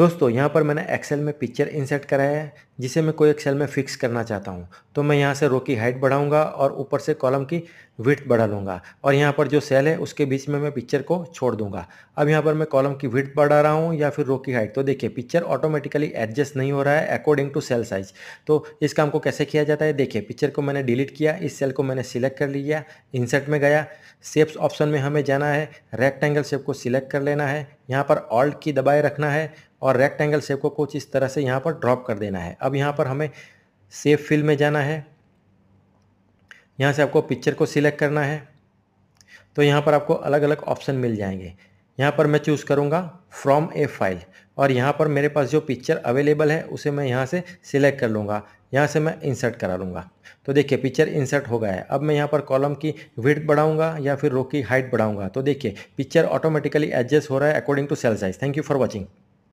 दोस्तों यहाँ पर मैंने एक्सेल में पिक्चर इंसर्ट कराया है जिसे मैं कोई एक्सेल में फ़िक्स करना चाहता हूँ तो मैं यहाँ से रो की हाइट बढ़ाऊँगा और ऊपर से कॉलम की विथ बढ़ा लूँगा और यहाँ पर जो सेल है उसके बीच में मैं पिक्चर को छोड़ दूंगा अब यहाँ पर मैं कॉलम की विथ बढ़ा रहा हूँ या फिर रो की हाइट तो देखिए पिक्चर ऑटोमेटिकली एडजस्ट नहीं हो रहा है अकॉर्डिंग टू सेल साइज तो इस काम को कैसे किया जाता है देखिए पिक्चर को मैंने डिलीट किया इस सेल को मैंने सिलेक्ट कर लिया इंसर्ट में गया सेप्स ऑप्शन में हमें जाना है रेक्टेंगल शेप को सिलेक्ट कर लेना है यहाँ पर ऑल्ट की दबाए रखना है और रेक्टेंगल शेप को कुछ इस तरह से यहाँ पर ड्रॉप कर देना है अब यहाँ पर हमें सेफ फिल में जाना है यहाँ से आपको पिक्चर को सिलेक्ट करना है तो यहाँ पर आपको अलग अलग ऑप्शन मिल जाएंगे यहाँ पर मैं चूज़ करूँगा फ्रॉम ए फाइल और यहाँ पर मेरे पास जो पिक्चर अवेलेबल है उसे मैं यहाँ से सिलेक्ट कर लूँगा यहाँ से मैं इंसर्ट करा लूँगा तो देखिए पिक्चर इंसर्ट हो गया है अब मैं यहाँ पर कॉलम की विथ बढ़ाऊँगा या फिर रो की हाइट बढ़ाऊँगा तो देखिए पिक्चर ऑटोमेटिकली एडजस्ट हो रहा है according to cell size thank you for watching